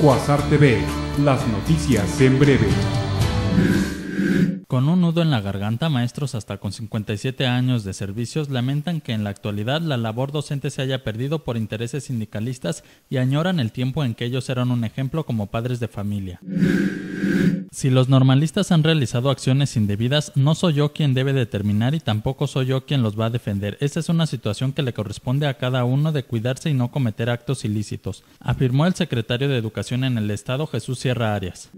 Cuasar TV, las noticias en breve. Con un nudo en la garganta, maestros hasta con 57 años de servicios lamentan que en la actualidad la labor docente se haya perdido por intereses sindicalistas y añoran el tiempo en que ellos eran un ejemplo como padres de familia. Si los normalistas han realizado acciones indebidas, no soy yo quien debe determinar y tampoco soy yo quien los va a defender. Esta es una situación que le corresponde a cada uno de cuidarse y no cometer actos ilícitos, afirmó el secretario de Educación en el Estado, Jesús Sierra Arias.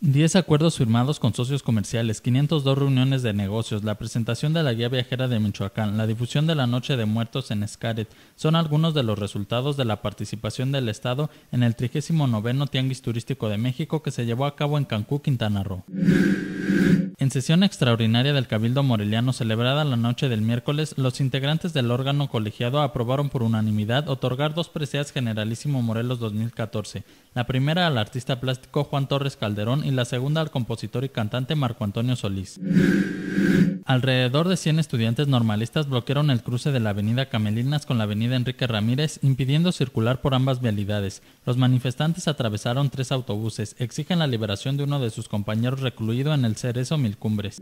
10 acuerdos firmados con socios comerciales, 502 reuniones de negocios, la presentación de la guía viajera de Michoacán, la difusión de la Noche de Muertos en Escaret son algunos de los resultados de la participación del Estado en el 39 Tianguis Turístico de México que se llevó a cabo en Cancún, Quintana Roo. En sesión extraordinaria del Cabildo Moreliano celebrada la noche del miércoles, los integrantes del órgano colegiado aprobaron por unanimidad otorgar dos preseas Generalísimo Morelos 2014, la primera al artista plástico Juan Torres Calderón y la segunda al compositor y cantante Marco Antonio Solís. Alrededor de 100 estudiantes normalistas bloquearon el cruce de la avenida Camelinas con la avenida Enrique Ramírez, impidiendo circular por ambas vialidades. Los manifestantes atravesaron tres autobuses, exigen la liberación de uno de sus compañeros recluido en el Cerezo mil cumbres.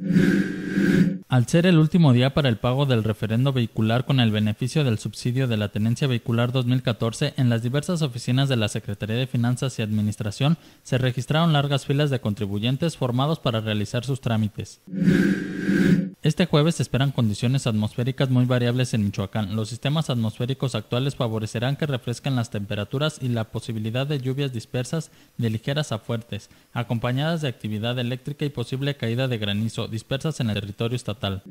Al ser el último día para el pago del referendo vehicular con el beneficio del subsidio de la Tenencia Vehicular 2014, en las diversas oficinas de la Secretaría de Finanzas y Administración se registraron largas filas de contribuyentes formados para realizar sus trámites. Este jueves se esperan condiciones atmosféricas muy variables en Michoacán. Los sistemas atmosféricos actuales favorecerán que refrescan las temperaturas y la posibilidad de lluvias dispersas de ligeras a fuertes, acompañadas de actividad eléctrica y posible caída de granizo dispersas en el territorio estatal.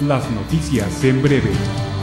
las noticias en breve.